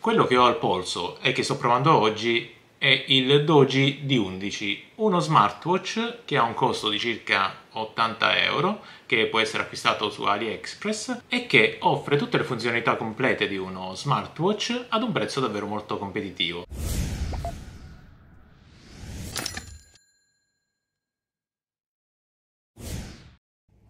Quello che ho al polso e che sto provando oggi è il Doji D11, uno smartwatch che ha un costo di circa 80 euro, che può essere acquistato su AliExpress e che offre tutte le funzionalità complete di uno smartwatch ad un prezzo davvero molto competitivo.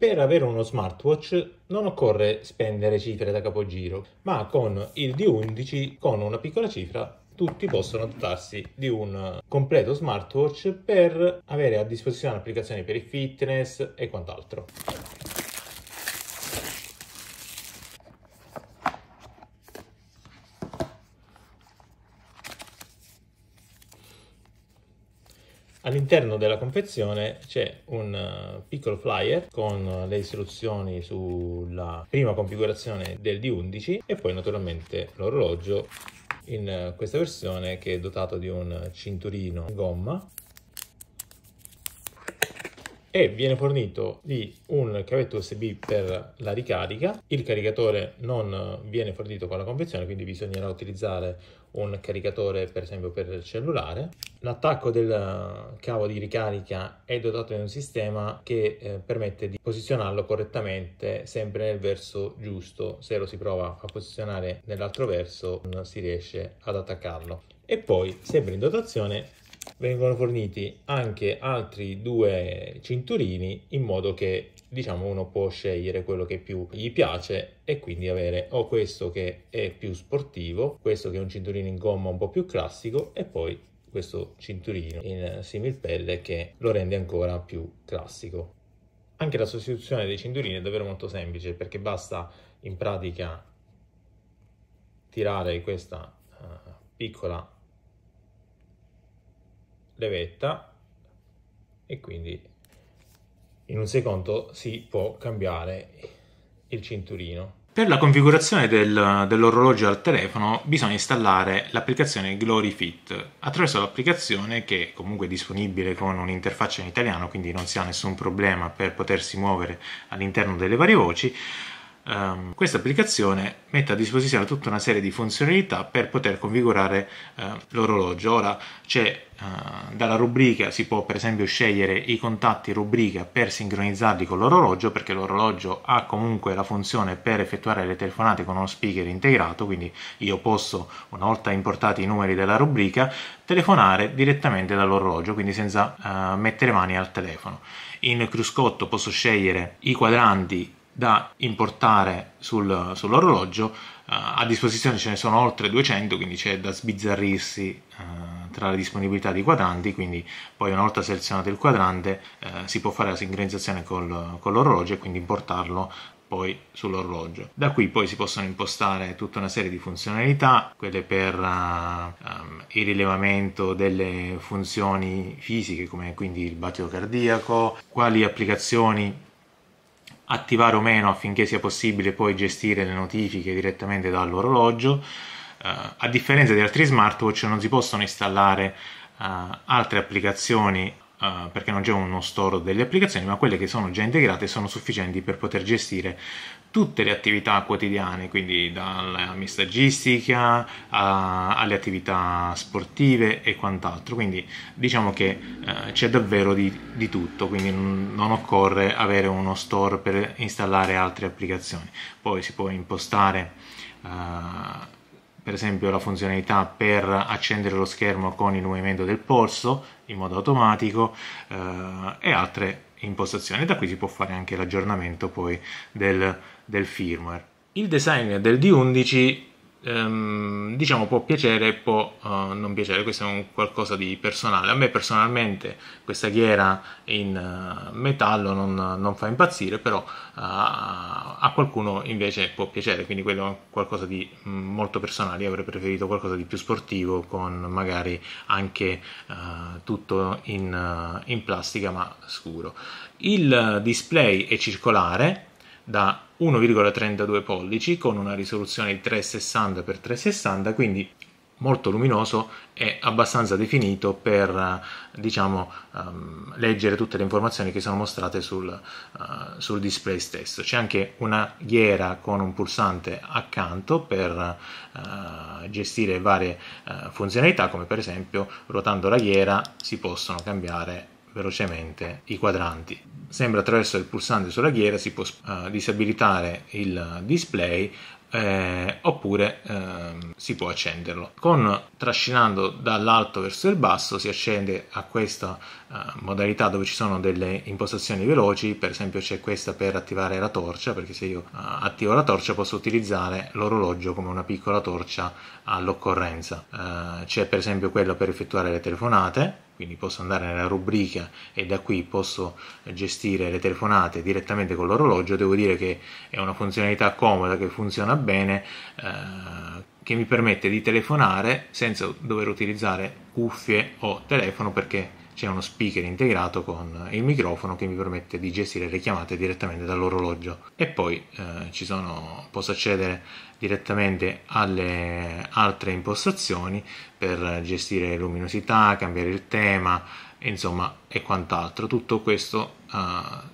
Per avere uno smartwatch non occorre spendere cifre da capogiro, ma con il D11, con una piccola cifra, tutti possono dotarsi di un completo smartwatch per avere a disposizione applicazioni per il fitness e quant'altro. All'interno della confezione c'è un eh, piccolo flyer con eh, le istruzioni sulla prima configurazione del D11 e poi naturalmente l'orologio in eh, questa versione che è dotato di un cinturino in gomma e viene fornito di un cavetto USB per la ricarica. Il caricatore non viene fornito con la confezione, quindi bisognerà utilizzare un caricatore per esempio per il cellulare. L'attacco del cavo di ricarica è dotato di un sistema che eh, permette di posizionarlo correttamente sempre nel verso giusto, se lo si prova a posizionare nell'altro verso non si riesce ad attaccarlo. E poi sempre in dotazione vengono forniti anche altri due cinturini in modo che diciamo uno può scegliere quello che più gli piace e quindi avere o questo che è più sportivo, questo che è un cinturino in gomma un po' più classico e poi questo cinturino in similpelle che lo rende ancora più classico. Anche la sostituzione dei cinturini è davvero molto semplice perché basta in pratica tirare questa uh, piccola levetta e quindi in un secondo si può cambiare il cinturino. Per la configurazione del, dell'orologio al telefono bisogna installare l'applicazione GloryFit attraverso l'applicazione che è comunque è disponibile con un'interfaccia in italiano quindi non si ha nessun problema per potersi muovere all'interno delle varie voci um, questa applicazione mette a disposizione tutta una serie di funzionalità per poter configurare uh, l'orologio. Ora c'è uh, dalla rubrica si può per esempio scegliere i contatti rubrica per sincronizzarli con l'orologio perché l'orologio ha comunque la funzione per effettuare le telefonate con uno speaker integrato quindi io posso una volta importati i numeri della rubrica telefonare direttamente dall'orologio quindi senza uh, mettere mani al telefono in cruscotto posso scegliere i quadranti da importare sul, sull'orologio. Uh, a disposizione ce ne sono oltre 200, quindi c'è da sbizzarrirsi uh, tra le disponibilità di quadranti, quindi poi una volta selezionato il quadrante uh, si può fare la sincronizzazione col, con l'orologio e quindi importarlo poi sull'orologio. Da qui poi si possono impostare tutta una serie di funzionalità, quelle per uh, um, il rilevamento delle funzioni fisiche come quindi il battito cardiaco, quali applicazioni attivare o meno affinché sia possibile poi gestire le notifiche direttamente dall'orologio. Eh, a differenza di altri smartwatch non si possono installare eh, altre applicazioni Uh, perché non c'è uno store delle applicazioni, ma quelle che sono già integrate sono sufficienti per poter gestire tutte le attività quotidiane, quindi dalla messaggistica uh, alle attività sportive e quant'altro. Quindi diciamo che uh, c'è davvero di, di, tutto, quindi non occorre avere uno store per installare altre applicazioni. Poi si può impostare eh, per esempio la funzionalità per accendere lo schermo con il movimento del polso in modo automatico eh, e altre impostazioni. Da qui si può fare anche l'aggiornamento poi del, del firmware. Il design del D11 ehm, diciamo può piacere e può eh, non piacere, questo è un qualcosa di personale. A me personalmente questa ghiera in eh, metallo non, non, fa impazzire, però eh, a qualcuno invece può piacere, quindi quello è qualcosa di mh, mm, molto personale. Io avrei preferito qualcosa di più sportivo con magari anche eh, tutto in, eh, in plastica ma scuro. Il display è circolare da 1,32 pollici con una risoluzione di 360x360, quindi molto luminoso e abbastanza definito per eh, diciamo, um, leggere tutte le informazioni che sono mostrate sul, uh, sul, display stesso. C'è anche una ghiera con un pulsante accanto per uh, gestire varie uh, funzionalità come per esempio ruotando la ghiera si possono cambiare velocemente i quadranti sempre attraverso il pulsante sulla ghiera si può uh, disabilitare il display eh, oppure ehm, si può accenderlo. Con trascinando dall'alto verso il basso si accende a questa eh, modalità dove ci sono delle impostazioni veloci, per esempio c'è questa per attivare la torcia, perché se io eh, attivo la torcia posso utilizzare l'orologio come una piccola torcia all'occorrenza. Eh, c'è per esempio quella per effettuare le telefonate quindi posso andare nella rubrica e da qui posso gestire le telefonate direttamente con l'orologio, devo dire che è una funzionalità comoda che funziona bene, eh, che mi permette di telefonare senza dover utilizzare cuffie o telefono perché c'è uno speaker integrato con il microfono che mi permette di gestire le chiamate direttamente dall'orologio e poi eh, ci sono, posso accedere direttamente alle altre impostazioni per gestire luminosità, cambiare il tema, insomma e quant'altro tutto questo uh,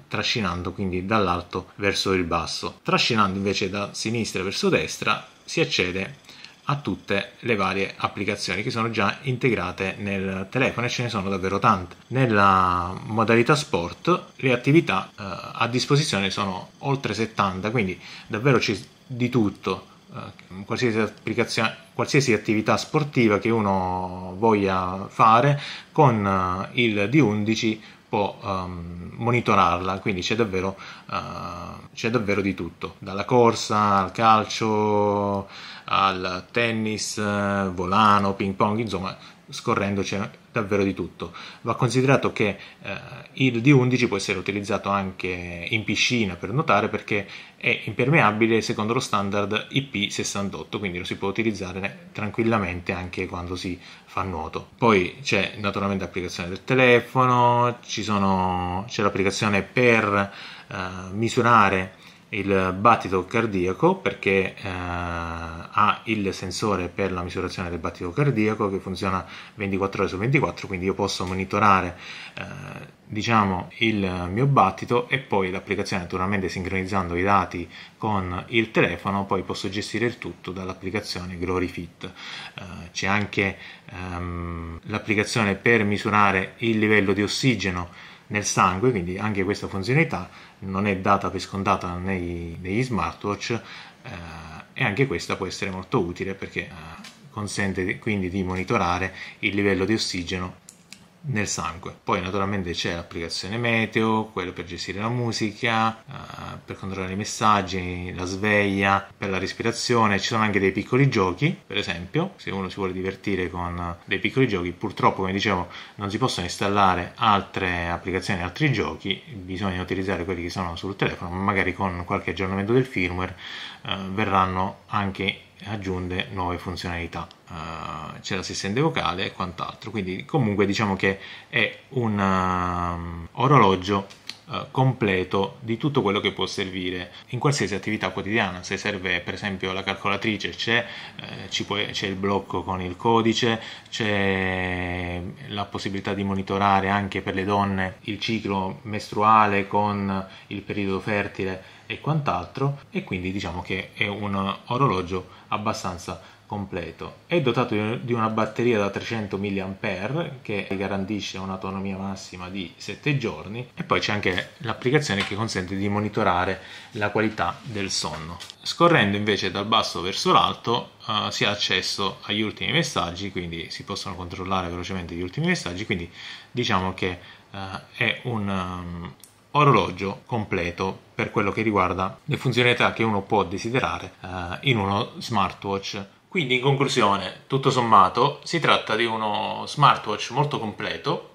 trascinando quindi dall'alto verso il basso trascinando invece da sinistra verso destra si accede a tutte le varie applicazioni che sono già integrate nel telefono e ce ne sono davvero tante. Nella modalità sport le attività eh, a disposizione sono oltre 70, quindi davvero c'è di tutto. Eh, qualsiasi, qualsiasi, attività sportiva che uno voglia fare con eh, il D11 può um, monitorarla, quindi c'è davvero, uh, c'è davvero, di tutto, dalla corsa al calcio al tennis, eh, volano, ping pong, insomma scorrendoci davvero di tutto. Va considerato che eh, il D11 può essere utilizzato anche in piscina per nuotare perché è impermeabile secondo lo standard IP68, quindi lo si può utilizzare tranquillamente anche quando si fa nuoto. Poi c'è naturalmente l'applicazione del telefono, sono, c'è l'applicazione per eh, misurare il battito cardiaco perché eh, ha il sensore per la misurazione del battito cardiaco che funziona 24 ore su 24 quindi io posso monitorare eh, diciamo il mio battito e poi l'applicazione naturalmente sincronizzando i dati con il telefono poi posso gestire il tutto dall'applicazione GloryFit eh, c'è anche ehm, l'applicazione per misurare il livello di ossigeno nel sangue, quindi anche questa funzionalità non è data per scontata nei, negli smartwatch eh, e anche questa può essere molto utile perché eh, consente quindi di monitorare il livello di ossigeno nel sangue. Poi naturalmente c'è l'applicazione meteo, quello per gestire la musica, eh, per controllare i messaggi, la sveglia, per la respirazione, ci sono anche dei piccoli giochi, per esempio, se uno si vuole divertire con dei piccoli giochi, purtroppo come dicevo non si possono installare altre applicazioni, altri giochi, bisogna utilizzare quelli che sono sul telefono, magari con qualche aggiornamento del firmware eh, verranno anche aggiunge nuove funzionalità, uh, c'è l'assistente vocale e quant'altro, quindi comunque diciamo che è un um, orologio eh, completo di tutto quello che può servire in qualsiasi attività quotidiana se serve per esempio la calcolatrice c'è, eh, può, c'è il blocco con il codice c'è la possibilità di monitorare anche per le donne il ciclo mestruale con il periodo fertile e quant'altro e quindi diciamo che è un orologio abbastanza completo. È dotato di una batteria da 300 mAh che garantisce un'autonomia massima di 7 giorni e poi c'è anche l'applicazione che consente di monitorare la qualità del sonno. Scorrendo invece dal basso verso l'alto uh, si ha accesso agli ultimi messaggi, quindi si possono controllare velocemente gli ultimi messaggi, quindi diciamo che uh, è un um, orologio completo per quello che riguarda le funzionalità che uno può desiderare eh, in uno smartwatch quindi in conclusione, tutto sommato, si tratta di uno smartwatch molto completo,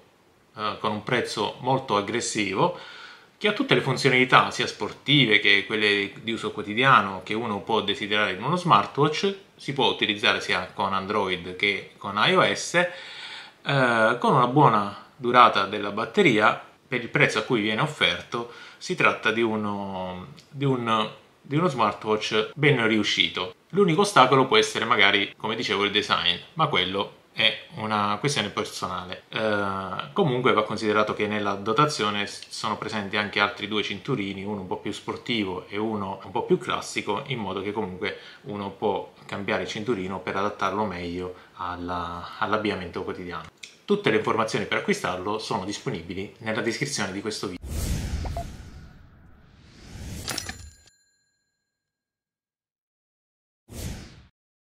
eh, con un prezzo molto aggressivo, che ha tutte le funzionalità, sia sportive che quelle di uso quotidiano, che uno può desiderare in uno smartwatch, si può utilizzare sia con Android che con iOS, eh, con una buona durata della batteria, per il prezzo a cui viene offerto, si tratta di uno, di un, di uno smartwatch ben riuscito. L'unico ostacolo può essere magari, come dicevo, il design, ma quello è una questione personale. Uh, comunque va considerato che nella dotazione sono presenti anche altri due cinturini, uno un po' più sportivo e uno un po' più classico, in modo che comunque uno può cambiare il cinturino per adattarlo meglio alla, all'abbigliamento quotidiano. Tutte le informazioni per acquistarlo sono disponibili nella descrizione di questo video.